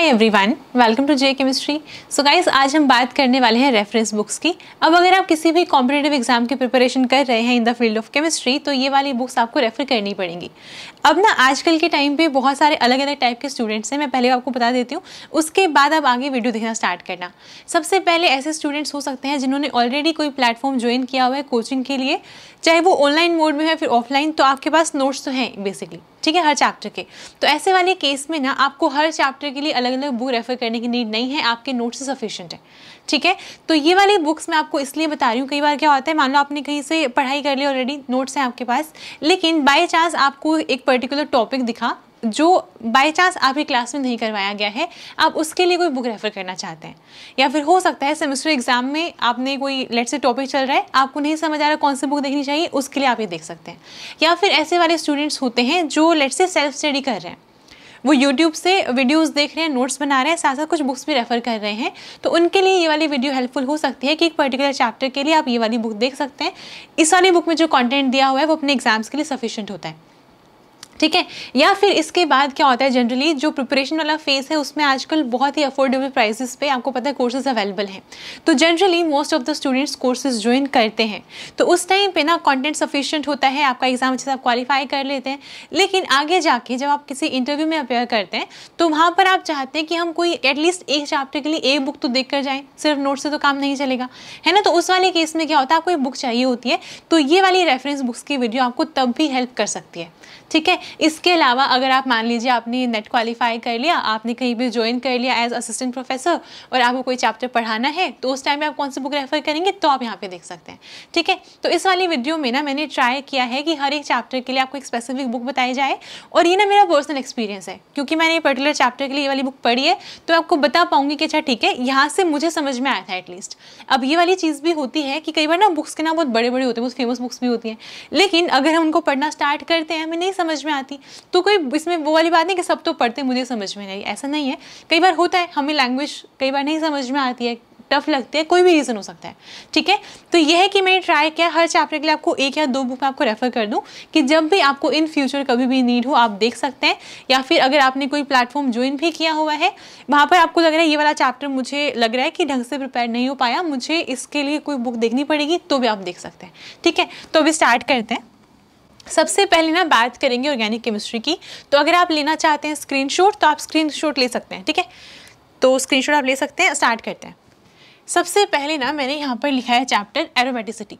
hi everyone welcome to J chemistry so guys आज हम बात करने वाले हैं रेफरेंस बुक्स की अब अगर आप किसी भी कॉम्पिटेटिव एग्जाम की प्रिपरेशन कर रहे हैं in the field of chemistry तो ये वाली बुक्स आपको रेफर करनी पड़ेंगी अब ना आजकल के टाइम पे बहुत सारे अलग अलग टाइप के स्टूडेंट्स हैं मैं पहले आपको बता देती हूँ उसके बाद आप आगे वीडियो देखना स्टार्ट करना सबसे पहले ऐसे स्टूडेंट्स हो सकते हैं जिन्होंने ऑलरेडी कोई प्लेटफॉर्म ज्वाइन किया हुआ है कोचिंग के लिए चाहे वो ऑनलाइन मोड में है फिर ऑफलाइन तो आपके पास नोट्स तो हैं बेसिकली ठीक है हर चैप्टर के तो ऐसे वाले केस में ना आपको हर चैप्टर के लिए अलग अलग बुक रेफर करने की नीड नहीं है आपके नोट से सफिशियंट है ठीक है तो ये वाली बुक्स मैं आपको इसलिए बता रही हूँ कई बार क्या होता है मान लो आपने कहीं से पढ़ाई कर ली ऑलरेडी नोट्स हैं आपके पास लेकिन बाई चांस आपको एक पर्टिकुलर टॉपिक दिखा जो बाय चांस आपकी क्लास में नहीं करवाया गया है आप उसके लिए कोई बुक रेफर करना चाहते हैं या फिर हो सकता है सेमेस्टर एग्जाम में आपने कोई लेट से टॉपिक चल रहा है आपको नहीं समझ आ रहा कौन सी बुक देखनी चाहिए उसके लिए आप ये देख सकते हैं या फिर ऐसे वाले स्टूडेंट्स होते हैं जो लेट से सेल्फ स्टडी कर रहे हैं वो यूट्यूब से वीडियोज़ देख रहे हैं नोट्स बना रहे हैं साथ साथ कुछ बुक्स भी रेफ़र कर रहे हैं तो उनके लिए ये वाली वीडियो हेल्पफुल हो सकती है कि एक पर्टिकुलर चैप्टर के लिए आप ये वाली बुक देख सकते हैं इस वाली बुक में जो कंटेंट दिया हुआ है वो अपने एग्जाम्स के लिए सफिशेंट होता है ठीक है या फिर इसके बाद क्या होता है जनरली जो प्रिपरेशन वाला फेज़ है उसमें आजकल बहुत ही अफोर्डेबल प्राइसेस पे आपको पता है कोर्सेज अवेलेबल हैं तो generally most of the students courses join करते हैं तो उस टाइम पे ना कंटेंट सफिशिएंट होता है आपका एग्ज़ाम अच्छे से आप क्वालिफाई कर लेते हैं लेकिन आगे जाके जब आप किसी इंटरव्यू में अपेयर करते हैं तो वहाँ पर आप चाहते हैं कि हम कोई एटलीस्ट एक चैप्टर के लिए एक बुक तो देख कर जाएँ सिर्फ नोट से तो काम नहीं चलेगा है ना तो उस वाले केस में क्या होता है आपको एक बुक चाहिए होती है तो ये वाली रेफरेंस बुक्स की वीडियो आपको तब भी हेल्प कर सकती है ठीक है इसके अलावा अगर आप मान लीजिए आपने नेट क्वालिफाई कर लिया आपने कहीं भी ज्वाइन कर लिया एज असिस्टेंट प्रोफेसर और आपको कोई चैप्टर पढ़ाना है तो उस टाइम में आप कौन सी बुक रेफर करेंगे तो आप यहाँ पे देख सकते हैं ठीक है तो इस वाली वीडियो में ना मैंने ट्राई किया है कि हर एक चैप्टर के लिए आपको एक स्पेसिफिक बुक बताई जाए और ये ना मेरा पर्सनल एक्सपीरियंस है क्योंकि मैंने ये पर्टिकुलर चैप्टर के लिए ये वाली बुक पढ़ी है तो आपको बता पाऊंगी कि अच्छा ठीक है यहाँ से मुझे समझ में आया था एटलीस्ट अब ये वाली चीज़ भी होती है कि कई बार ना बुक्स के ना बहुत बड़े बड़े होते हैं बहुत फेमस बुक्स भी होती हैं लेकिन अगर हम उनको पढ़ना स्टार्ट करते हैं नहीं समझ में आती तो कोई इसमें वो वाली बात नहीं कि सब तो पढ़ते मुझे समझ में नहीं ऐसा नहीं है कई बार होता है हमें लैंग्वेज कई बार नहीं समझ में आती है टफ लगते हैं कोई भी रीज़न हो सकता है ठीक है तो यह है कि मैंने ट्राई किया हर चैप्टर के लिए आपको एक या दो बुक आपको रेफ़र कर दूँ कि जब भी आपको इन फ्यूचर कभी भी नीड हो आप देख सकते हैं या फिर अगर आपने कोई प्लेटफॉर्म ज्वाइन भी किया हुआ है वहाँ पर आपको लग रहा है ये वाला चैप्टर मुझे लग रहा है कि ढंग से प्रिपेयर नहीं हो पाया मुझे इसके लिए कोई बुक देखनी पड़ेगी तो भी आप देख सकते हैं ठीक है तो अभी स्टार्ट करते हैं सबसे पहले ना बात करेंगे ऑर्गेनिक केमिस्ट्री की तो अगर आप लेना चाहते हैं स्क्रीनशॉट तो आप स्क्रीनशॉट ले सकते हैं ठीक है तो स्क्रीनशॉट आप ले सकते हैं स्टार्ट करते हैं सबसे पहले ना मैंने यहाँ पर लिखा है चैप्टर एरोमेटिसिटी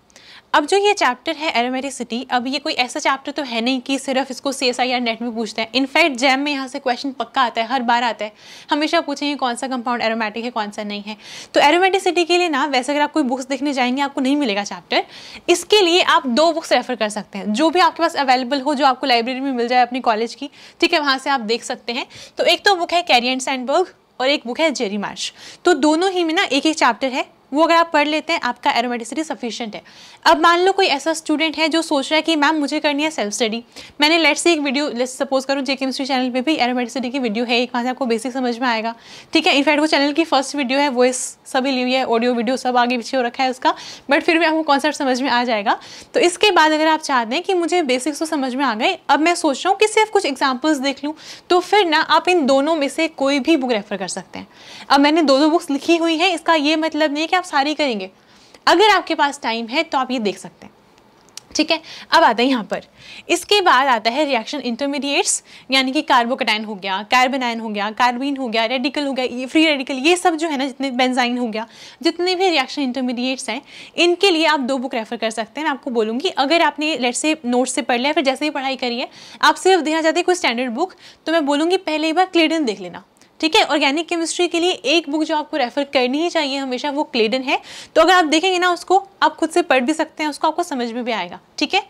अब जो ये चैप्टर है एरोमेटिसिटी अब ये कोई ऐसा चैप्टर तो है नहीं कि सिर्फ इसको C S I R NET में पूछते हैं इनफैक्ट जैम में यहाँ से क्वेश्चन पक्का आता है हर बार आता है हमेशा पूछेंगे कौन सा कंपाउंड एरोमेटिक है कौन सा नहीं है तो एरोमेटिसिटी के लिए ना वैसे अगर आप कोई बुक्स देखने जाएंगे आपको नहीं मिलेगा चैप्टर इसके लिए आप दो बुक्स रेफर कर सकते हैं जो भी आपके पास अवेलेबल हो जो आपको लाइब्रेरी में मिल जाए अपनी कॉलेज की ठीक है वहाँ से आप देख सकते हैं तो एक तो बुक है कैरियन सैंडबर्ग और एक बुक है जेरी मार्श तो दोनों ही में ना एक एक चैप्टर है वो अगर आप पढ़ लेते हैं आपका एरोमेटिसिटी सफिशियंट है अब मान लो कोई ऐसा स्टूडेंट है जो सोच रहा है कि मैम मुझे करनी है सेल्फ स्टडी मैंने लेट्स एक वीडियो लेट्स सपोज करूँ जे केमिस्ट्री चैनल पे भी एरोमेटिसिटी की वीडियो है एक वहाँ से आपको बेसिक समझ में आएगा ठीक है इनफैक्ट वो चैनल की फर्स्ट वीडियो है वॉइस सभी ली हुई है ऑडियो वीडियो सब आगे पीछे हो रखा है उसका बट फिर भी आपको कॉन्सेप्ट समझ में आ जाएगा तो इसके बाद अगर आप चाहते हैं कि मुझे बेसिक्स तो समझ में आ गए अब मैं सोच रहा हूँ कि सिर्फ कुछ एग्जाम्पल्स देख लूँ तो फिर ना आप इन दोनों में से कोई भी बुक रेफर कर सकते हैं अब मैंने दो दो बुक्स लिखी हुई है इसका ये मतलब नहीं कि आप सारी करेंगे अगर आपके पास टाइम है तो आप ये देख सकते हैं ठीक है अब आता है यहाँ पर इसके बाद आता है रिएक्शन इंटरमीडिएट्स यानी कि कार्बोकटाइन हो गया कार्बनाइन हो गया कार्बिन हो गया रेडिकल हो गया फ्री रेडिकल ये सब जो है ना जितने बेंजाइन हो गया जितने भी रिएक्शन इंटरमीडिएट्स हैं इनके लिए आप दो बुक रेफर कर सकते हैं मैं आपको बोलूँगी अगर आपने लेट से नोट से पढ़ लिया फिर जैसे ही पढ़ाई करी है आप सिर्फ देना चाहते हैं कोई स्टैंडर्ड बुक तो मैं बोलूँगी पहले एक बार क्लेडन देख लेना ठीक है ऑर्गेनिक केमिस्ट्री के लिए एक बुक जो आपको रेफर करनी ही चाहिए हमेशा वो क्लेडन है तो अगर आप देखेंगे ना उसको आप खुद से पढ़ भी सकते हैं उसको आपको समझ में भी आएगा ठीक है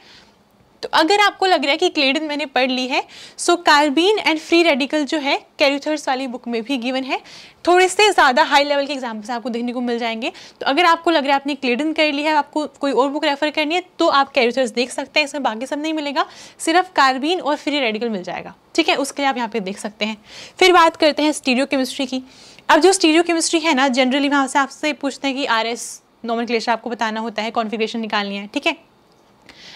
तो अगर आपको लग रहा है कि क्लेडन मैंने पढ़ ली है so carbene and free radical जो है कैरूथर्स वाली बुक में भी गिवन है थोड़े से ज़्यादा हाई लेवल के एग्जाम्पल्स आपको देखने को मिल जाएंगे तो अगर आपको लग रहा है आपने क्लेडन कर लिया है आपको कोई और बुक रेफर करनी है तो आप कैरूथर्स देख सकते हैं इसमें बाकी सब नहीं मिलेगा सिर्फ कार्बीन और फ्री रेडिकल मिल जाएगा ठीक है उसके लिए आप यहाँ पर देख सकते हैं फिर बात करते हैं स्टीरियो केमिस्ट्री की अब जो स्टीरियो केमिस्ट्री है ना जनरली वहाँ से आपसे पूछते हैं कि आर एस क्लेशर आपको बताना होता है कॉन्फिग्रेशन निकालनी है ठीक है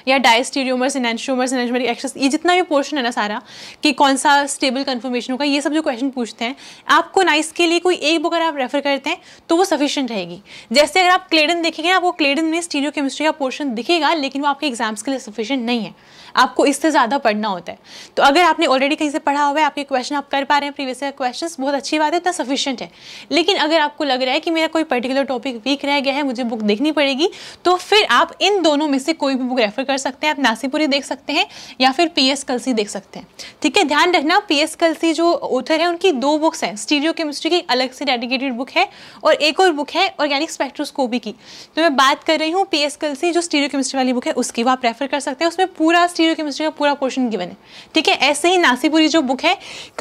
या डायस्टीरियोमर्स इनशियोमर्स इनशमरी एक्सेस ये जितना भी पोर्शन है ना सारा कि कौन सा स्टेबल कन्फर्मेशन होगा ये सब जो क्वेश्चन पूछते हैं आपको नाइस के लिए कोई एक बुक अगर आप रेफर करते हैं तो वो सफिशियंट रहेगी जैसे अगर आप क्लेडन देखेंगे ना आपको क्लेडन में स्टीरियो केमिस्ट्री का पोर्शन दिखेगा लेकिन वो आपके एग्जाम्स के लिए सफिशियंट नहीं है आपको इससे ज़्यादा पढ़ना होता है तो अगर आपने ऑलरेडी कहीं से पढ़ा हुआ है आपके क्वेश्चन आप कर पा रहे हैं प्रीवियस ईयर क्वेश्चन बहुत अच्छी बात है उतना सफिशियंट है लेकिन अगर आपको लग रहा है कि मेरा कोई पर्टिकुलर टॉपिक वीक रह गया है मुझे बुक देखनी पड़ेगी तो फिर आप इन दोनों में से कोई भी बुक रेफर कर कर सकते हैं आप नासीपुरी देख सकते हैं या फिर पी एस कलसी देख सकते हैं ठीक है ध्यान रखना पी एस कलसी जो ऑथर है उनकी दो बुक्स हैं स्टीरियो केमिस्ट्री की अलग से डेडिकेटेड बुक है और एक और बुक है ऑर्गेनिक स्पेक्ट्रोस्कोपी की तो मैं बात कर रही हूँ पी एस कलसी जो स्टीरियो केमिस्ट्री वाली बुक है उसकी वो आप प्रेफर कर सकते हैं उसमें पूरा स्टीरियो केमिस्ट्री का पूरा पोर्शन गिवन है ठीक है ऐसे ही नासीपुरी जो बुक है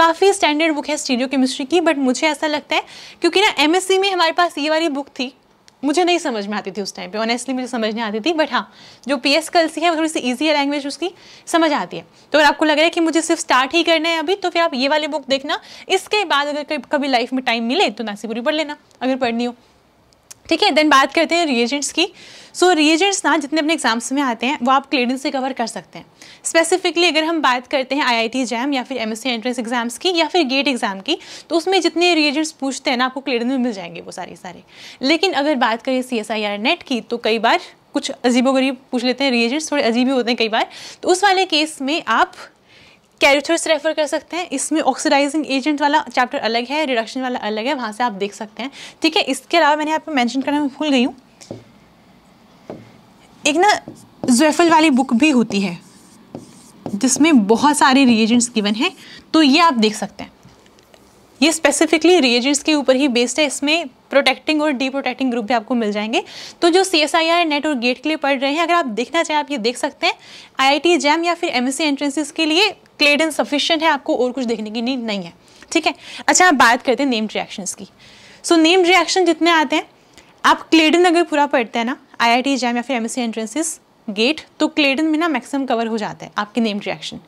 काफ़ी स्टैंडर्ड बुक है स्टीरियो केमिस्ट्री की बट मुझे ऐसा लगता है क्योंकि ना एम में हमारे पास ये वाली बुक थी मुझे नहीं समझ में आती थी उस टाइम पे ऑनेस्टली मुझे समझ नहीं आती थी बट हाँ जो पी एस कल सी है वो थोड़ी सी ईजी है लैंग्वेज उसकी समझ आती है तो अगर आपको लग रहा है कि मुझे सिर्फ स्टार्ट ही करना है अभी तो फिर आप ये वाली बुक देखना इसके बाद अगर कभी लाइफ में टाइम मिले तो नासीपुरी पढ़ लेना अगर पढ़नी हो ठीक है देन बात करते हैं रिएजेंट्स की सो so, रिएजेंट्स ना जितने अपने एग्जाम्स में आते हैं वो आप क्लीडिंग से कवर कर सकते हैं स्पेसिफिकली अगर हम बात करते हैं आईआईटी जैम या फिर एमएससी एंट्रेंस एग्जाम्स की या फिर गेट एग्जाम की तो उसमें जितने रिएजेंट्स पूछते हैं ना आपको क्लीडिंग में मिल जाएंगे वो सारे सारे लेकिन अगर बात करें C S I R NET की तो कई बार कुछ अजीबो गरीब पूछ लेते हैं रिएजेंट्स थोड़े अजीब ही होते हैं कई बार तो उस वाले केस में आप कैरिथर्स रेफर कर सकते हैं इसमें ऑक्सीडाइजिंग एजेंट वाला चैप्टर अलग है रिडक्शन वाला अलग है वहाँ से आप देख सकते हैं ठीक है इसके अलावा मैंने यहाँ पे करना में भूल गई हूँ एक ना जोफल वाली बुक भी होती है जिसमें बहुत सारे रिएजेंट्स गिवन हैं तो ये आप देख सकते हैं ये स्पेसिफिकली रिएजेंट्स के ऊपर ही बेस्ड है इसमें प्रोटेक्टिंग और डी प्रोटेक्टिंग ग्रुप भी आपको मिल जाएंगे तो जो C S I R NET और गेट के लिए पढ़ रहे हैं अगर आप देखना चाहें आप ये देख सकते हैं आई आई टी जैम या फिर एम एस सी एंट्रेंसेस के लिए क्लेड एंड सफिशियंट है आपको और कुछ देखने की नीड नहीं है ठीक है अच्छा आप बात करते हैं नेम्ड रिएक्शंस की सो नेम्ड रिएक्शन जितने आते हैं आप क्लेडन अगर पूरा पढ़ते हैं ना आई आई टी जैम या फिर M S C entrances GATE तो क्लेडन में ना मैक्सिमम कवर हो जाता है आपके नेम रिएक्शन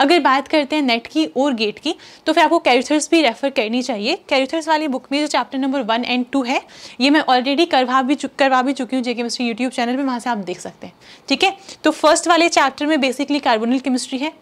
अगर बात करते हैं नेट की और गेट की तो फिर आपको कैरिथर्स भी रेफर करनी चाहिए कैरिथर्स वाली बुक में जो chapter number one and two है ये मैं ऑलरेडी करवा भी करवा भी चुकी हूँ जे केमिस्ट्री यूट्यूब चैनल पर वहाँ से आप देख सकते हैं ठीक है तो फर्स्ट वाले चैप्टर में बेसिकली कार्बोनल केमिस्ट्री है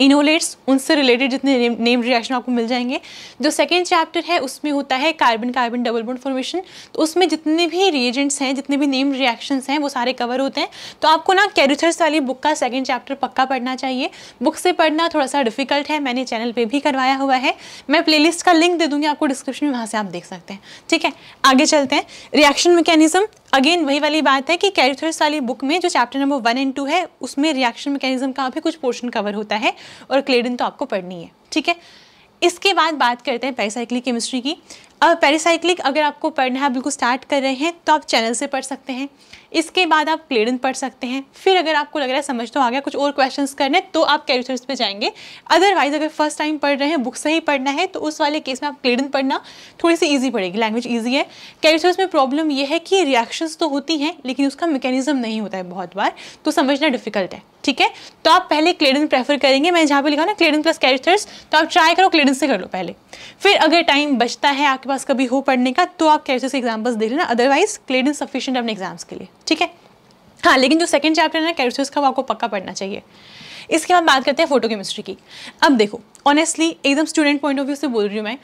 इनोलेट्स उनसे रिलेटेड जितने नेम रिएक्शन आपको मिल जाएंगे जो सेकेंड चैप्टर है उसमें होता है carbon carbon double bond formation तो उसमें जितने भी रिएजेंट्स हैं जितने भी नेम रिएक्शंस हैं वो सारे कवर होते हैं तो आपको ना कैरिथर्स वाली बुक का सेकेंड चैप्टर पक्का पढ़ना चाहिए बुक से पढ़ना थोड़ा सा डिफिकल्ट है मैंने चैनल पर भी करवाया हुआ है मैं प्ले का लिंक दे दूँगी आपको डिस्क्रिप्शन में वहाँ से आप देख सकते हैं ठीक है आगे चलते हैं रिएक्शन मैकेनिज्म अगेन वही वाली बात है कि कैरिथर्स वाली बुक में जो chapter number one and two है उसमें रिएक्शन मैकेनिज्म का भी कुछ पोर्शन कवर होता है और क्लेडन तो आपको पढ़नी है ठीक है इसके बाद बात करते हैं पैसाइकली केमिस्ट्री की अब पेरीसाइक्लिक अगर आपको पढ़ना है बिल्कुल स्टार्ट कर रहे हैं तो आप चैनल से पढ़ सकते हैं इसके बाद आप क्लेडन पढ़ सकते हैं फिर अगर आपको लग रहा है समझ तो आ गया कुछ और क्वेश्चंस करने तो आप कैरिथर्स पे जाएंगे अदरवाइज अगर फर्स्ट टाइम पढ़ रहे हैं बुक से ही पढ़ना है तो उस वाले केस में आप क्लेडन पढ़ना थोड़ी सी ईजी पड़ेगी लैंग्वेज ईजी है कैरिथर्स में प्रॉब्लम यह है कि रिएक्शंस तो होती हैं लेकिन उसका मेकेनिज्म नहीं होता है बहुत बार तो समझना डिफिकल्ट है ठीक है तो आप पहले क्लेडन प्रेफर करेंगे मैंने जहाँ पर लिखा ना क्लेडन प्लस कैरिथर्स तो आप ट्राई करो क्लेडन से कर लो पहले फिर अगर टाइम बचता है आपके आपके पास कभी हो पढ़ने का तो आप कैसे से एग्जाम्पल्स दे लेना अदरवाइज क्लेड इन सफिशियंट अपने एग्जाम्स के लिए ठीक है हाँ लेकिन जो सेकंड चैप्टर है ना कैरोसिस का वो आपको पक्का पढ़ना चाहिए इसके बाद बात करते हैं फोटो केमिस्ट्री की अब देखो ऑनेस्टली एकदम स्टूडेंट पॉइंट ऑफ व्यू से बोल रही हूँ मैं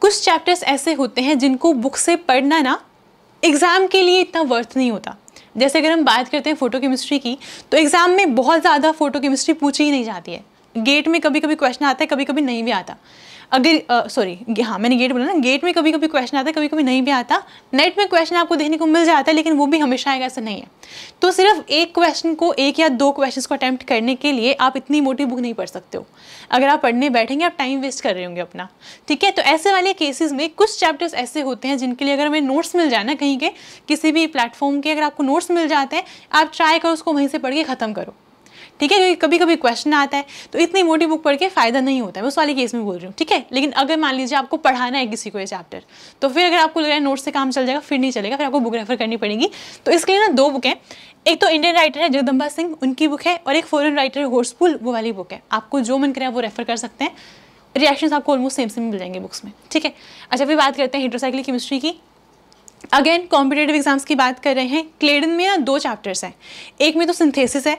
कुछ चैप्टर्स ऐसे होते हैं जिनको बुक से पढ़ना ना एग्ज़ाम के लिए इतना वर्थ नहीं होता जैसे अगर हम बात करते हैं फोटो केमिस्ट्री की तो एग्ज़ाम में बहुत ज़्यादा फोटो केमिस्ट्री पूछी ही नहीं जाती है गेट में कभी कभी क्वेश्चन आता है कभी कभी नहीं भी आता अगर सॉरी हाँ मैंने गेट बोला ना गेट में कभी कभी क्वेश्चन आता है कभी कभी नहीं भी आता नेट में क्वेश्चन आपको देखने को मिल जाता है लेकिन वो भी हमेशा आएगा ऐसा नहीं है तो सिर्फ एक क्वेश्चन को एक या दो क्वेश्चन को अटैम्प्ट करने के लिए आप इतनी मोटी बुक नहीं पढ़ सकते हो अगर आप पढ़ने बैठेंगे आप टाइम वेस्ट कर रहे होंगे अपना ठीक है तो ऐसे वाले केसेज में कुछ चैप्टर्स ऐसे होते हैं जिनके लिए अगर हमें नोट्स मिल जाए ना कहीं के किसी भी प्लेटफॉर्म के अगर आपको नोट्स मिल जाते हैं आप ट्राई करो उसको वहीं से पढ़ के ख़त्म करो ठीक है क्योंकि कभी कभी क्वेश्चन आता है तो इतनी मोटी बुक पढ़ के फ़ायदा नहीं होता है उस वाले केस में बोल रही हूँ ठीक है लेकिन अगर मान लीजिए आपको पढ़ाना है किसी को ये चैप्टर तो फिर अगर आपको लग रहा है नोट से काम चल जाएगा फिर नहीं चलेगा फिर आपको बुक रेफर करनी पड़ेगी तो इसके लिए ना दो बुक है एक तो इंडियन राइटर है जगदम्बा सिंह उनकी बुक है और एक फॉरन राइटर है होर्सपुल वो वाली बुक है आपको जो मन करें वो रेफर कर सकते हैं रिएक्शन आपको ऑलमोस्ट सेम सेम मिल जाएंगे बुक्स में ठीक है अच्छा फिर बात करते हैं हिड्रोसाइकिल केमिस्ट्री की अगेन कॉम्पिटेटिव एग्जाम्स की बात कर रहे हैं क्लेडन में ना दो चैप्टर्स हैं एक में तो सिंथेसिस है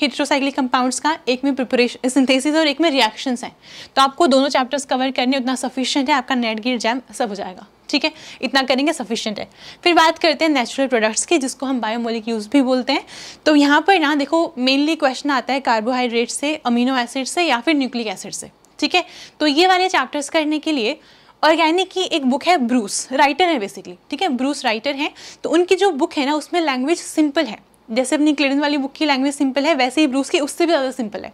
हिट्रोसाइक्लिक कंपाउंड्स का एक में प्रिपरेशन सिंथेसिस और एक में रिएक्शंस हैं तो आपको दोनों चैप्टर्स कवर करने उतना सफिशियंट है आपका नेट गिर जैम सब हो जाएगा ठीक है इतना करेंगे सफिशियंट है फिर बात करते हैं नेचुरल प्रोडक्ट्स की जिसको हम बायोमोलिक यूज भी बोलते हैं तो यहाँ पर ना देखो मेनली क्वेश्चन आता है कार्बोहाइड्रेट से अमीनो एसिड से या फिर न्यूक्लिक एसिड से ठीक है तो ये वाले चैप्टर्स करने के लिए ऑर्गेनिक की एक बुक है ब्रूस राइटर है बेसिकली ठीक है ब्रूस राइटर हैं तो उनकी जो बुक है ना उसमें लैंग्वेज सिंपल है जैसे अपनी क्लिन वाली बुक की लैंग्वेज सिंपल है वैसे ही ब्रूस की उससे भी ज़्यादा सिंपल है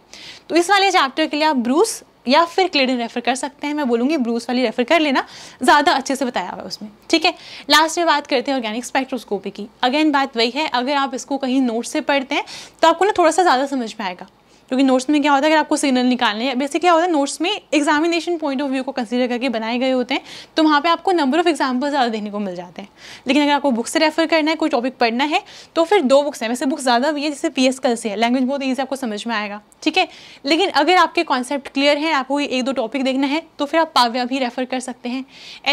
तो इस वाले चैप्टर के लिए आप ब्रूस या फिर क्लेडन रेफर कर सकते हैं मैं बोलूँगी ब्रूस वाली रेफर कर लेना ज़्यादा अच्छे से बताया हुआ है उसमें ठीक है लास्ट में बात करते हैं ऑर्गेनिक स्पेक्ट्रोस्कोपी की अगेन बात वही है अगर आप इसको कहीं नोट से पढ़ते हैं तो आपको ना थोड़ा सा ज़्यादा समझ में आएगा क्योंकि नोट्स में क्या होता है अगर आपको सिग्नल निकालने या बेसिकली क्या होता है नोट्स में एग्जामिनेशन पॉइंट ऑफ व्यू को कंसिडर करके बनाए गए होते हैं तो वहाँ पर आपको नंबर ऑफ एग्जाम्पल ज़्यादा देखने को मिल जाते हैं लेकिन अगर आपको बुक से रेफर करना है कोई टॉपिक पढ़ना है तो फिर दो बुक्स हैं वैसे बुक्स ज़्यादा भी है जैसे पी एस कल से है लैंग्वेज बहुत ईजी आपको समझ में आएगा ठीक है लेकिन अगर आपके कॉन्सेप्ट क्लियर हैं आपको एक दो टॉपिक देखना है तो फिर आप पाव्या भी रेफर कर सकते हैं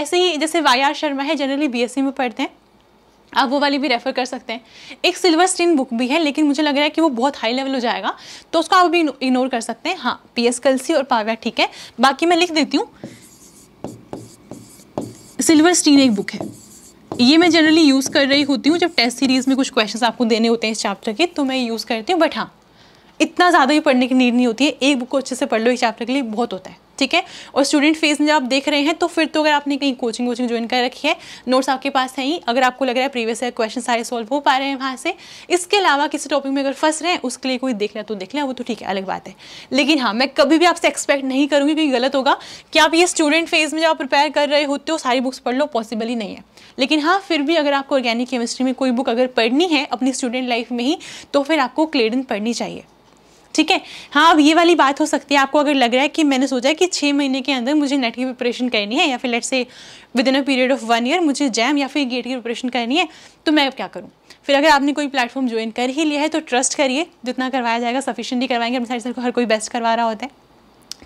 ऐसे ही जैसे वाई आर शर्मा है जनरली बी में पढ़ते हैं आप वो वाली भी रेफ़र कर सकते हैं एक सिल्वर स्टीन बुक भी है लेकिन मुझे लग रहा है कि वो बहुत हाई लेवल हो जाएगा तो उसको आप भी इग्नोर कर सकते हैं हाँ पी एस कलसी और पाव्या ठीक है बाकी मैं लिख देती हूँ सिल्वर स्टीन एक बुक है ये मैं जनरली यूज़ कर रही होती हूँ जब टेस्ट सीरीज़ में कुछ क्वेश्चन आपको देने होते हैं इस चैप्टर के तो मैं यूज़ करती हूँ बट हाँ इतना ज़्यादा भी पढ़ने की नीड नहीं होती है एक बुक को अच्छे से पढ़ लो इस चैप्टर के लिए बहुत होता है ठीक है और स्टूडेंट फेज में जब आप देख रहे हैं तो फिर तो अगर आपने कहीं कोचिंग वोचिंग ज्वाइन कर रखी है नोट्स आपके पास हैं ही अगर आपको लग रहा है प्रीवियस ईयर क्वेश्चन सारे सॉल्व हो पा रहे हैं वहाँ से इसके अलावा किसी टॉपिक में अगर फंस रहे हैं उसके लिए कोई देख लें तो देख लें वो तो ठीक है अलग बात है लेकिन हाँ मैं कभी भी आपसे एक्सपेक्ट नहीं करूँगी क्योंकि गलत होगा कि आप ये स्टूडेंट फेज में जब आप प्रिपेयर कर रहे होते हो सारी बुक्स पढ़ लो पॉसिबल ही नहीं है लेकिन हाँ फिर भी अगर आपको ऑर्गेनिक केमिस्ट्री में कोई बुक अगर पढ़नी है अपनी स्टूडेंट लाइफ में ही तो फिर आपको क्लेडन पढ़नी चाहिए ठीक है हाँ अब ये वाली बात हो सकती है आपको अगर लग रहा है कि मैंने सोचा कि छः महीने के अंदर मुझे नेट की प्रिपरेशन करनी है या फिर let's say within a period of one year मुझे जैम या फिर गेट की प्रिपरेशन करनी है तो मैं अब क्या करूँ फिर अगर आपने कोई प्लेटफॉर्म ज्वाइन कर ही लिया है तो ट्रस्ट करिए जितना करवाया जाएगा सफिशेंटली करवाएंगे अपने साइड सर को हर कोई बेस्ट करवा रहा होता है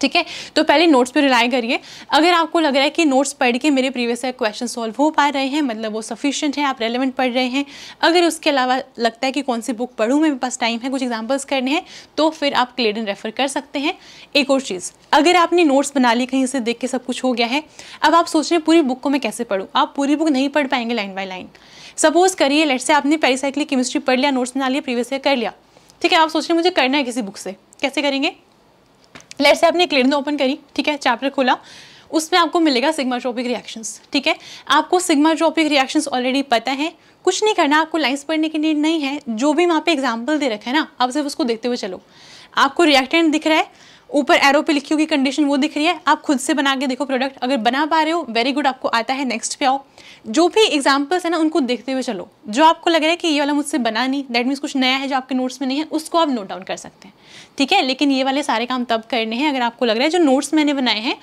ठीक है तो पहले नोट्स पे रिलाई करिए अगर आपको लग रहा है कि नोट्स पढ़ के मेरे प्रीवियस क्वेश्चन सॉल्व हो पा रहे हैं मतलब वो सफिशिएंट है आप रेलिवेंट पढ़ रहे हैं अगर उसके अलावा लगता है कि कौन सी बुक पढ़ूँ मेरे पास टाइम है कुछ एग्जाम्पल्स करने हैं तो फिर आप क्लेडन रेफर कर सकते हैं एक और चीज़ अगर आपने नोट्स बना ली कहीं से देख के सब कुछ हो गया है अब आप सोच रहे हैं पूरी बुक को मैं कैसे पढ़ूँ आप पूरी बुक नहीं पढ़ पाएंगे लाइन बाय लाइन सपोज करिए लेट से आपने पेरिसाइक्लिक केमिस्ट्री पढ़ लिया नोट्स बना लिया प्रीवियस ईयर कर लिया ठीक है आप सोच रहे हैं मुझे करना है किसी बुक से कैसे करेंगे लेट से आपने क्लियर ओपन करी ठीक है चैप्टर खोला उसमें आपको मिलेगा सिग्माट्रोपिक रिएक्शंस ठीक है आपको सिग्माट्रोपिक रिएक्शंस ऑलरेडी पता है कुछ नहीं करना आपको लाइंस पढ़ने की नीड नहीं है जो भी वहाँ पे एग्जाम्पल दे रखा है ना आप सिर्फ उसको देखते हुए चलो आपको रिएक्टेंट दिख रहा है ऊपर एरो पे लिखी हुई कंडीशन वो दिख रही है आप खुद से बना के देखो प्रोडक्ट अगर बना पा रहे हो वेरी गुड आपको आता है नेक्स्ट पे आओ जो भी एग्जाम्पल्स है ना उनको देखते हुए चलो जो आपको लग रहा है कि ये वाला मुझसे बना नहीं दैट मीन्स कुछ नया है जो आपके नोट्स में नहीं है उसको आप नोट डाउन कर सकते हैं ठीक है लेकिन ये वाले सारे काम तब करने हैं अगर आपको लग रहा है जो नोट्स मैंने बनाए हैं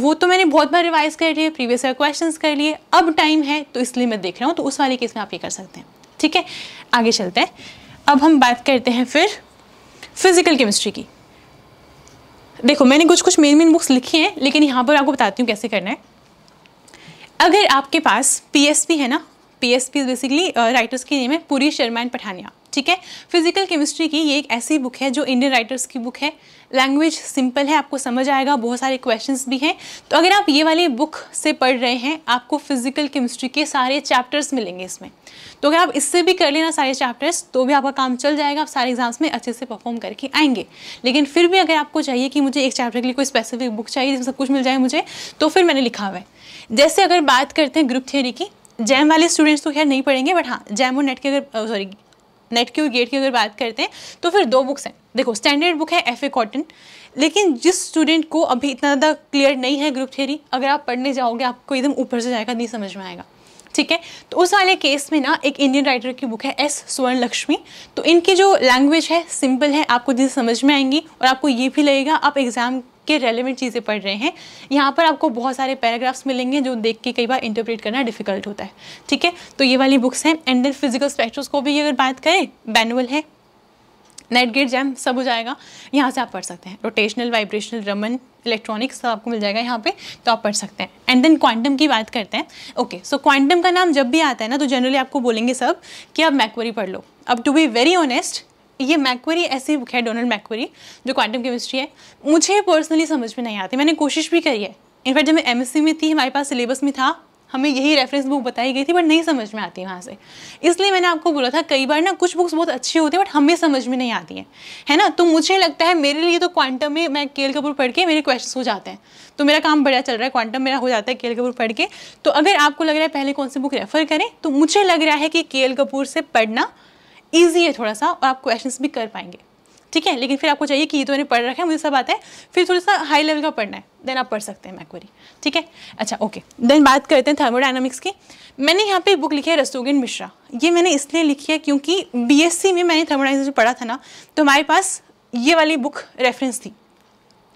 वो तो मैंने बहुत बार रिवाइज कर लिए प्रीवियस ईयर क्वेश्चन कर लिए अब टाइम है तो इसलिए मैं देख रहा हूँ तो उस वाले केस में आप ये कर सकते हैं ठीक है आगे चलते हैं अब हम बात करते हैं फिर फिज़िकल केमिस्ट्री की देखो मैंने कुछ कुछ मेन मेन बुक्स लिखी हैं लेकिन यहाँ पर आपको बताती हूँ कैसे करना है अगर आपके पास पीएसपी है ना पीएसपी बेसिकली राइटर्स की नेम है पूरी शर्मा एंड पठानिया ठीक है फिजिकल केमिस्ट्री की ये एक ऐसी बुक है जो इंडियन राइटर्स की बुक है लैंग्वेज सिंपल है आपको समझ आएगा बहुत सारे क्वेश्चंस भी हैं तो अगर आप ये वाली बुक से पढ़ रहे हैं आपको फिजिकल केमिस्ट्री के सारे चैप्टर्स मिलेंगे इसमें तो अगर आप इससे भी कर लेना सारे चैप्टर्स तो भी आपका काम चल जाएगा आप सारे एग्जाम्स में अच्छे से परफॉर्म करके आएंगे लेकिन फिर भी अगर आपको चाहिए कि मुझे एक चैप्टर के लिए कोई स्पेसिफिक बुक चाहिए जिसमें सब कुछ मिल जाए मुझे तो फिर मैंने लिखा हुआ है जैसे अगर बात करते हैं ग्रुप थियरी की जैम वाले स्टूडेंट्स तो खैर नहीं पढ़ेंगे बट हाँ जैम और नेट के अगर सॉरी नेट की और गेट की अगर बात करते हैं तो फिर दो बुक्स हैं देखो स्टैंडर्ड बुक है एफ ए कॉटन लेकिन जिस स्टूडेंट को अभी इतना ज़्यादा क्लियर नहीं है ग्रुप थियरी अगर आप पढ़ने जाओगे आपको एकदम ऊपर से जाएगा नहीं समझ में आएगा ठीक है तो उस वाले केस में ना एक इंडियन राइटर की बुक है एस स्वर्ण लक्ष्मी तो इनकी जो लैंग्वेज है सिंपल है आपको जिसे समझ में आएंगी और आपको ये भी लगेगा आप एग्ज़ाम के रेलिवेंट चीज़ें पढ़ रहे हैं यहाँ पर आपको बहुत सारे पैराग्राफ्स मिलेंगे जो देख के कई बार इंटरप्रेट करना डिफिकल्ट होता है ठीक है तो ये वाली बुक्स हैं एंड देन फिजिकल स्पेक्ट्रोस को भी अगर बात करें बैनुअल है नेट गेट जैम सब हो जाएगा यहाँ से आप पढ़ सकते हैं रोटेशनल वाइब्रेशनल रमन इलेक्ट्रॉनिक्स सब आपको मिल जाएगा यहाँ पे तो आप पढ़ सकते हैं एंड देन क्वांटम की बात करते हैं ओके सो क्वांटम का नाम जब भी आता है ना तो जनरली आपको बोलेंगे सब कि आप मैक्वरी पढ़ लो अब टू बी वेरी ऑनेस्ट ये मैक्वरी ऐसी बुक है डोनल्ड मैक्वरी जो क्वांटम केमिस्ट्री है मुझे पर्सनली समझ में नहीं आती मैंने कोशिश भी करी है इनफैक्ट जब मैं एम में थी हमारे पास सिलेबस में था हमें यही रेफरेंस बुक बताई गई थी बट नहीं समझ में आती वहाँ से इसलिए मैंने आपको बोला था कई बार ना कुछ बुक्स बहुत अच्छी होती है बट हमें समझ में नहीं आती हैं है ना तो मुझे लगता है मेरे लिए तो क्वांटम में मैं केल कपूर पढ़ के मेरे क्वेश्चन हो जाते हैं तो मेरा काम बढ़िया चल रहा है क्वांटम मेरा हो जाता है केल कपूर पढ़ के तो अगर आपको लग रहा है पहले कौन सी बुक रेफर करें तो मुझे लग रहा है कि केल कपूर से पढ़ना ईजी है थोड़ा सा और आप क्वेश्चन भी कर पाएंगे ठीक है लेकिन फिर आपको चाहिए कि ये तो मैंने पढ़ रखा है मुझे सब आता है फिर थोड़ा सा हाई लेवल का पढ़ना है देन आप पढ़ सकते हैं मैक्वेरी ठीक है अच्छा ओके देन बात करते हैं थर्मोडाइनमिक्स की मैंने यहाँ पे बुक लिखी है रसोगिन मिश्रा ये मैंने इसलिए लिखी है क्योंकि बी में मैंने थर्मोडाइनमिक्स पढ़ा था ना तो हमारे पास ये वाली बुक रेफरेंस थी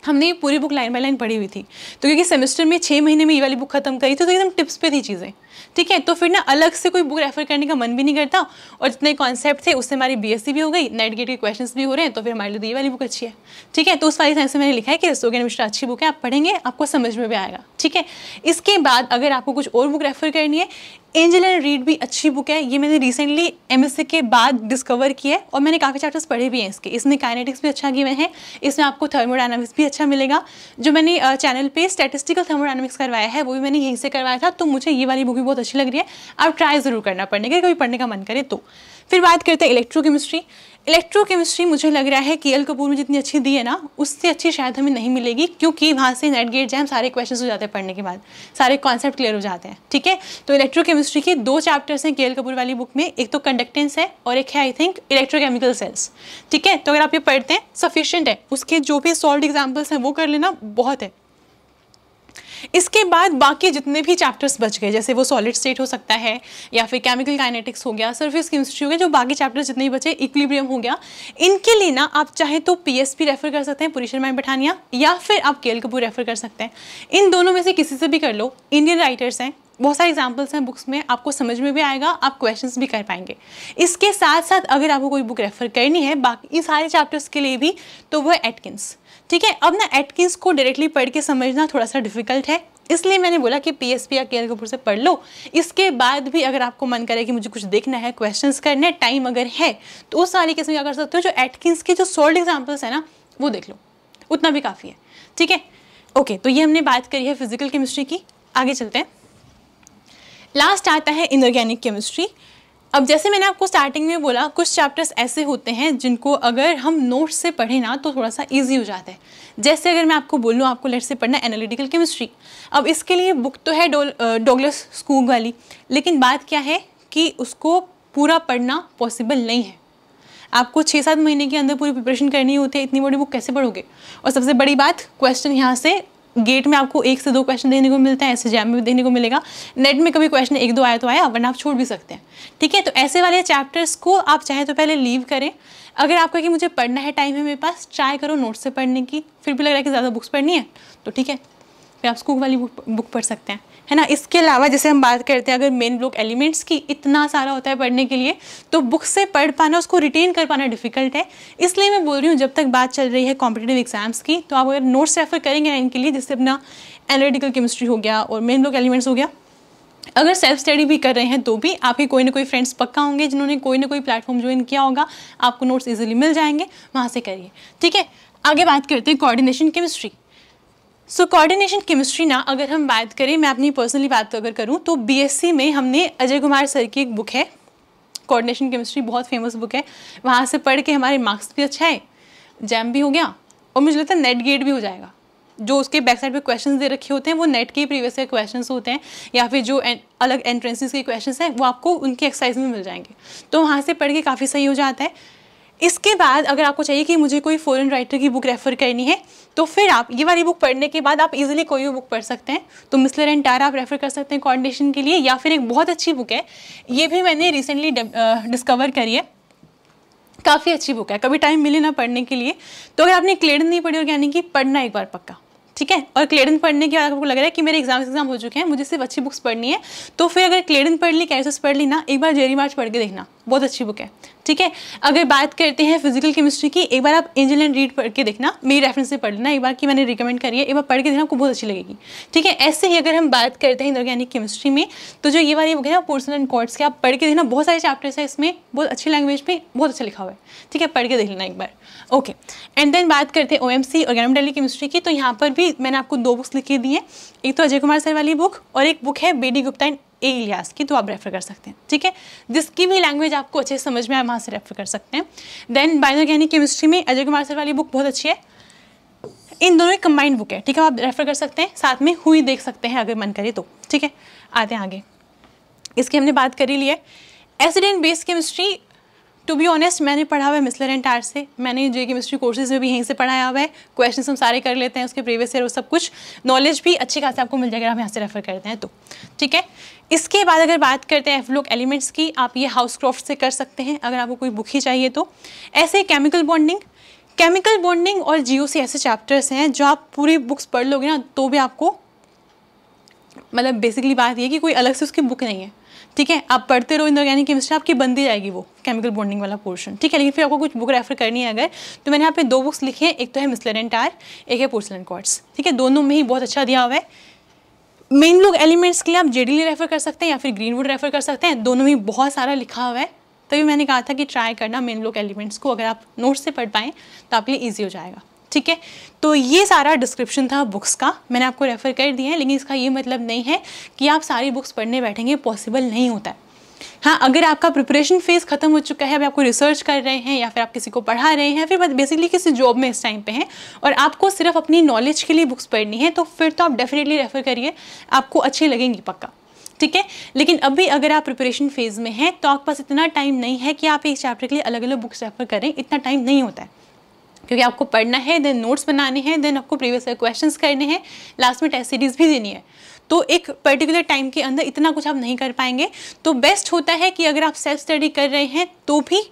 हमने ये पूरी बुक लाइन बाय लाइन पढ़ी हुई थी तो क्योंकि सेमेस्टर में छः महीने में ये वाली बुक खत्म करी थी तो एकदम टिप्स पे थी चीज़ें ठीक है तो फिर ना अलग से कोई बुक रेफर करने का मन भी नहीं करता और जितने कॉन्सेप्ट थे उससे हमारी बी भी हो गई नेट गेट के क्वेश्चन भी हो रहे हैं तो फिर हमारे लिए तो ये वाली बुक अच्छी है ठीक है तो उस वाली साइंस से मैंने लिखा है कि रसोगन मिश्रा अच्छी बुक है आप पढ़ेंगे आपको समझ में भी आएगा ठीक है इसके बाद अगर आपको कुछ और बुक रेफर करनी है एंजल एंड रीड भी अच्छी बुक है ये मैंने रिसेंटली एम के बाद डिस्कवर किया है और मैंने काफ़ी चैप्टर्स पढ़े भी हैं इसके इसमें काइनेटिक्स भी अच्छा गिवन है इसमें आपको थर्मोडाइनमिक्स भी अच्छा मिलेगा जो मैंने चैनल पे स्टैटिस्टिकल थर्मोडाइनमिक्स करवाया है वो भी मैंने यहीं से करवाया था तो मुझे ये वाली बुक भी बहुत अच्छी लग रही है आप ट्राई ज़रूर करना पढ़ने का कभी पढ़ने का मन करे तो फिर बात करते हैं इलेक्ट्रोकेमिस्ट्री इलेक्ट्रोकेमिस्ट्री मुझे लग रहा है के एल कपूर में जितनी अच्छी दी है ना उससे अच्छी शायद हमें नहीं मिलेगी क्योंकि वहाँ से नेट गेट जैम सारे क्वेश्चन हो जाते हैं पढ़ने के बाद सारे कॉन्सेप्ट क्लियर हो जाते हैं ठीक है तो इलेक्ट्रोकेमिस्ट्री के दो चैप्टर्स हैं के एल कपूर वाली बुक में एक तो कंडक्टेंस है और एक है आई थिंक इलेक्ट्रोकेमिकल सेल्स ठीक है तो अगर आप ये पढ़ते हैं सफिशियंट है उसके जो भी सॉल्व एग्जाम्पल्स हैं वो कर लेना बहुत है इसके बाद बाकी जितने भी चैप्टर्स बच गए जैसे वो सॉलिड स्टेट हो सकता है या फिर केमिकल काइनेटिक्स हो गया सरफेस केमिस्ट्री हो गया जो बाकी चैप्टर्स जितने बचे इक्विलिब्रियम हो गया इनके लिए ना आप चाहे तो पी रेफर कर सकते हैं पुरीशर माई बैठानिया या फिर आप के कपूर रेफर कर सकते हैं इन दोनों में से किसी से भी कर लो इंडियन राइटर्स हैं बहुत सारे एग्जाम्पल्स हैं बुक्स में आपको समझ में भी आएगा आप क्वेश्चंस भी कर पाएंगे इसके साथ साथ अगर आपको कोई बुक रेफर करनी है बाकी इन सारे चैप्टर्स के लिए भी तो वह एटकिंस ठीक है अब ना एटकिंस को डायरेक्टली पढ़ के समझना थोड़ा सा डिफिकल्ट है इसलिए मैंने बोला कि पी पीएसपी या केएल कपूर से पढ़ लो इसके बाद भी अगर आपको मन करे कि मुझे कुछ देखना है क्वेश्चंस करने टाइम अगर है तो उस सारी किस्म क्या कर सकते हो जो एटकिंस के जो सोल्ड एग्जाम्पल्स हैं ना वो देख लो उतना भी काफ़ी है ठीक है ओके तो ये हमने बात करी है फिजिकल केमिस्ट्री की आगे चलते हैं लास्ट आता है इनऑर्गेनिक केमिस्ट्री अब जैसे मैंने आपको स्टार्टिंग में बोला कुछ चैप्टर्स ऐसे होते हैं जिनको अगर हम नोट्स से पढ़ें ना तो थोड़ा सा इजी हो जाता है जैसे अगर मैं आपको बोलूँ आपको लेट से पढ़ना एनालिटिकल केमिस्ट्री अब इसके लिए बुक तो है डोगलस स्कूग वाली लेकिन बात क्या है कि उसको पूरा पढ़ना पॉसिबल नहीं है आपको छः सात महीने के अंदर पूरी प्रिपरेशन करनी होती है इतनी बड़ी बुक कैसे पढ़ोगे और सबसे बड़ी बात क्वेश्चन यहाँ से गेट में आपको एक से दो क्वेश्चन देखने को मिलता है ऐसे जैम में भी देखने को मिलेगा नेट में कभी क्वेश्चन एक दो आया तो आया वरना आप छोड़ भी सकते हैं ठीक है तो ऐसे वाले चैप्टर्स को आप चाहे तो पहले लीव करें अगर आपको कि मुझे पढ़ना है टाइम है मेरे पास ट्राई करो नोट से पढ़ने की फिर भी लग रहा है कि ज़्यादा बुक्स पढ़नी है तो ठीक है फिर आप स्कूल वाली बुक पढ़ सकते हैं है ना इसके अलावा जैसे हम बात करते हैं अगर मेन ब्लॉक एलिमेंट्स की इतना सारा होता है पढ़ने के लिए तो बुक से पढ़ पाना उसको रिटेन कर पाना डिफिकल्ट है इसलिए मैं बोल रही हूँ जब तक बात चल रही है कॉम्पिटेटिव एग्जाम्स की तो आप अगर नोट्स रेफर करेंगे ना इनके लिए जिससे अपना एनालिटिकल केमिस्ट्री हो गया और मेन ब्लॉक एलिमेंट्स हो गया अगर सेल्फ स्टडी भी कर रहे हैं तो भी आपके कोई ना कोई फ्रेंड्स पक्का होंगे जिन्होंने कोई ना कोई प्लेटफॉर्म ज्वाइन किया होगा आपको नोट्स इजीली मिल जाएंगे वहाँ से करिए ठीक है आगे बात करते हैं coordination chemistry so coordination chemistry ना अगर हम बात करें मैं अपनी पर्सनली बात तो अगर करूँ तो बीएससी में हमने अजय कुमार सर की एक बुक है कोऑर्डिनेशन केमिस्ट्री बहुत फेमस बुक है वहाँ से पढ़ के हमारे मार्क्स भी अच्छा है जैम भी हो गया और मुझे लगता है नेट गेट भी हो जाएगा जो उसके बैक साइड पे क्वेश्चंस दे रखे होते हैं वो नेट के प्रीवियस के क्वेश्चंस होते हैं या फिर जो एन, अलग एंट्रेंसेस के क्वेश्चंस हैं वो आपको उनके एक्सरसाइज में मिल जाएंगे तो वहाँ से पढ़ के काफ़ी सही हो जाता है इसके बाद अगर आपको चाहिए कि मुझे कोई फॉरेन राइटर की बुक रेफ़र करनी है तो फिर आप ये वाली बुक पढ़ने के बाद आप इजीली कोई भी बुक पढ़ सकते हैं तो मिसलर एंड टारा आप रेफ़र कर सकते हैं कॉन्डिशन के लिए या फिर एक बहुत अच्छी बुक है ये भी मैंने रिसेंटली डिस्कवर करी है काफ़ी अच्छी बुक है कभी टाइम मिले ना पढ़ने के लिए तो अगर आपने क्लेडन नहीं पढ़ी और यानी कि पढ़ना एक बार पक्का ठीक है और क्लेडन पढ़ने के बाद आपको लग रहा है कि मेरे एग्जाम एग्जाम हो चुके हैं मुझे सिर्फ अच्छी बुक्स पढ़नी है तो फिर अगर क्लेडन पढ़ ली कैसे पढ़ ली ना एक बार जेरी मार्च पढ़ के देखना बहुत अच्छी बुक है ठीक है अगर बात करते हैं फिजिकल केमिस्ट्री की एक बार आप एंजल एंड रीड पढ़ के देखना मेरी रेफरेंस से पढ़ लेना एक बार की मैंने रिकमेंड करी है एक बार पढ़ के देखना आपको बहुत अच्छी लगेगी ठीक है ऐसे ही अगर हम बात करते हैं इनऑर्गेनिक केमिस्ट्री में तो जो ये वाली बुक है ना पोर्सन एंड कॉर्ड्स के आप पढ़ के देखना बहुत सारे चैप्टर्स है इसमें बहुत अच्छी लैंग्वेज में बहुत अच्छा लिखा हुआ है ठीक है पढ़ के देख लेना एक बार ओके एंड देन बात करते हैं ओ एम सी डेली केमिस्ट्री की तो यहाँ पर भी मैंने आपको दो बुक्स लिखी दी हैं एक तो अजय कुमार सर वाली बुक और एक बुक है बेडी गुप्ता एंड ए इलियास की तो आप रेफर कर सकते हैं ठीक है जिसकी भी लैंग्वेज आपको अच्छे से समझ में आए वहाँ से रेफर कर सकते हैं देन बायोगैनिक केमिस्ट्री में अजय कुमार सर वाली बुक बहुत अच्छी है इन दोनों की कंबाइंड बुक है ठीक है आप रेफर कर सकते हैं साथ में हुई देख सकते हैं अगर मन करे तो ठीक है आते हैं आगे इसकी हमने बात करी ली है acid and base chemistry to be honest मैंने पढ़ा हुआ है मिसलर एंड टार से मैंने जे केमिस्ट्री कोर्सेज में भी यहीं से पढ़ाया हुआ है क्वेश्चन हम सारे कर लेते हैं उसके प्रीवियस ईयर वो सब कुछ नॉलेज भी अच्छे खासे आपको मिल जाएगा हम यहाँ से रेफर करते हैं तो ठीक है इसके बाद अगर बात करते हैं एफलोक एलिमेंट्स की आप ये हाउस क्राफ्ट से कर सकते हैं अगर आपको कोई बुक ही चाहिए तो ऐसे केमिकल बॉन्डिंग केमिकल बॉन्डिंग और जियो से ऐसे चैप्टर्स हैं जो आप पूरी बुक्स पढ़ लोगे ना तो भी आपको मतलब बेसिकली बात यह कि कोई अलग से उसकी बुक नहीं है ठीक है आप पढ़ते रहो इनऑर्गेनिक केमिस्ट्री आपकी बन दी जाएगी वो केमिकल बॉन्डिंग वाला पोर्शन ठीक है लेकिन फिर आपको कुछ बुक रेफर करनी है अगर तो मैंने यहाँ पे दो बुक्स लिखी हैं एक तो है मिसलेन टायर एक है पोर्सलन कॉर्ड्स ठीक है दोनों में ही बहुत अच्छा दिया हुआ है मेन लोग एलिमेंट्स के लिए आप जेडीली रेफर कर सकते हैं या फिर ग्रीनवुड रेफर कर सकते हैं दोनों में बहुत सारा लिखा हुआ है तभी मैंने कहा था कि ट्राई करना मेन लोग एलिमेंट्स को अगर आप नोट्स से पढ़ पाएँ तो आपके लिए ईजी हो जाएगा ठीक है तो ये सारा डिस्क्रिप्शन था बुक्स का मैंने आपको रेफ़र कर दिया है लेकिन इसका ये मतलब नहीं है कि आप सारी बुक्स पढ़ने बैठेंगे पॉसिबल नहीं होता है हाँ अगर आपका प्रिपरेशन फेज़ खत्म हो चुका है अभी आपको रिसर्च कर रहे हैं या फिर आप किसी को पढ़ा रहे हैं फिर बेसिकली किसी जॉब में इस टाइम पे हैं और आपको सिर्फ अपनी नॉलेज के लिए बुक्स पढ़नी है तो फिर तो आप डेफिनेटली रेफ़र करिए आपको अच्छी लगेंगी पक्का ठीक है लेकिन अभी अगर आप प्रिपरेशन फेज़ में हैं तो आपके पास इतना टाइम नहीं है कि आप एक चैप्टर के लिए अलग अलग बुक्स रेफ़र करें इतना टाइम नहीं होता है क्योंकि आपको पढ़ना है देन नोट्स बनाने हैं देन आपको प्रीवियस क्वेश्चन करने हैं लास्ट में टेस्ट सीरीज भी देनी है तो एक पर्टिकुलर टाइम के अंदर इतना कुछ आप नहीं कर पाएंगे तो बेस्ट होता है कि अगर आप सेल्फ स्टडी कर रहे हैं तो भी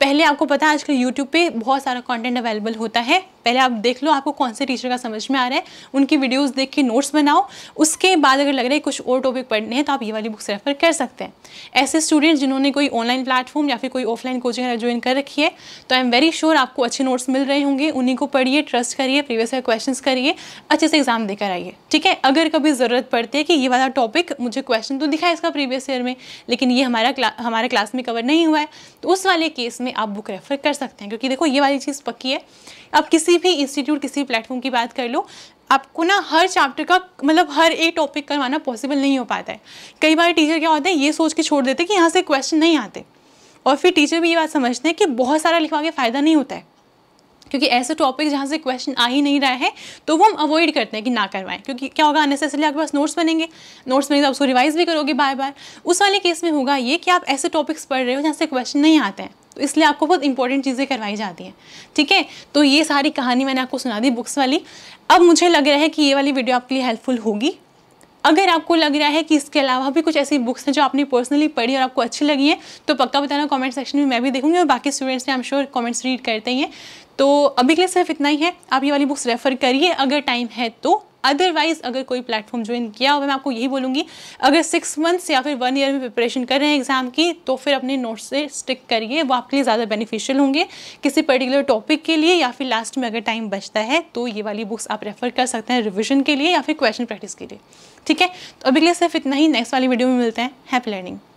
पहले आपको पता है आजकल यूट्यूब पे बहुत सारा कंटेंट अवेलेबल होता है पहले आप देख लो आपको कौन से टीचर का समझ में आ रहा है उनकी वीडियोस देख के नोट्स बनाओ उसके बाद अगर लग रहा है कुछ और टॉपिक पढ़ने हैं तो आप ये वाली बुक्स रेफर कर सकते हैं ऐसे स्टूडेंट जिन्होंने कोई ऑनलाइन प्लेटफॉर्म या फिर कोई ऑफलाइन कोचिंग ज्वाइन कर रखी है तो आई एम वेरी श्योर आपको अच्छे नोट्स मिल रहे होंगे उन्हीं को पढ़िए ट्रस्ट करिए प्रीवियस ईयर क्वेश्चन करिए अच्छे से एग्जाम देकर आइए ठीक है अगर कभी ज़रूरत पड़ती है कि ये वाला टॉपिक मुझे क्वेश्चन तो दिखा है इसका प्रीवियस ईयर में लेकिन ये हमारा हमारे क्लास में कवर नहीं हुआ है तो उस वाले केस में में आप बुक रेफर कर सकते हैं क्योंकि देखो ये वाली चीज़ पक्की है आप किसी भी इंस्टीट्यूट किसी प्लेटफॉर्म की बात कर लो आपको ना हर चैप्टर का मतलब हर एक टॉपिक करवाना पॉसिबल नहीं हो पाता है कई बार टीचर क्या होते हैं ये सोच के छोड़ देते हैं कि यहाँ से क्वेश्चन नहीं आते और फिर टीचर भी ये बात समझते हैं कि बहुत सारा लिखवा के फ़ायदा नहीं होता है क्योंकि ऐसे टॉपिक जहाँ से क्वेश्चन आ ही नहीं रहा है तो वो हम अवॉइड करते हैं कि ना करवाएं क्योंकि क्या होगा अननेसेसरली आपके पास नोट्स बनेंगे नोट्स बनेंगे तो आप उसको रिवाइज भी करोगे बार बार उस वाले केस में होगा ये कि आप ऐसे टॉपिक्स पढ़ रहे हो जहाँ से क्वेश्चन नहीं आते हैं इसलिए आपको बहुत इंपॉर्टेंट चीज़ें करवाई जाती हैं ठीक है तो ये सारी कहानी मैंने आपको सुना दी बुक्स वाली अब मुझे लग रहा है कि ये वाली वीडियो आपके लिए हेल्पफुल होगी अगर आपको लग रहा है कि इसके अलावा भी कुछ ऐसी बुक्स हैं जो आपने पर्सनली पढ़ी और आपको अच्छी लगी है तो पक्का बताना कमेंट सेक्शन में मैं भी देखूंगी और बाकी स्टूडेंट्स ने आई श्योर कमेंट्स रीड करते ही हैं तो अभी के लिए सिर्फ इतना ही है आप ये वाली बुक्स रेफ़र करिए अगर टाइम है तो अदरवाइज अगर कोई प्लेटफॉर्म ज्वाइन किया हो मैं आपको यही बोलूँगी अगर सिक्स मंथ्स या फिर वन ईयर में प्रिपरेशन कर रहे हैं एग्जाम की तो फिर अपने नोट्स से स्टिक करिए वो आपके लिए ज़्यादा बेनिफिशियल होंगे किसी पर्टिकुलर टॉपिक के लिए या फिर लास्ट में अगर टाइम बचता है तो ये वाली बुक्स आप रेफर कर सकते हैं रिविजन के लिए या फिर क्वेश्चन प्रैक्टिस के लिए ठीक है तो अभी के लिए सिर्फ इतना ही नेक्स्ट वाली वीडियो में मिलते हैं हैप्पी लर्निंग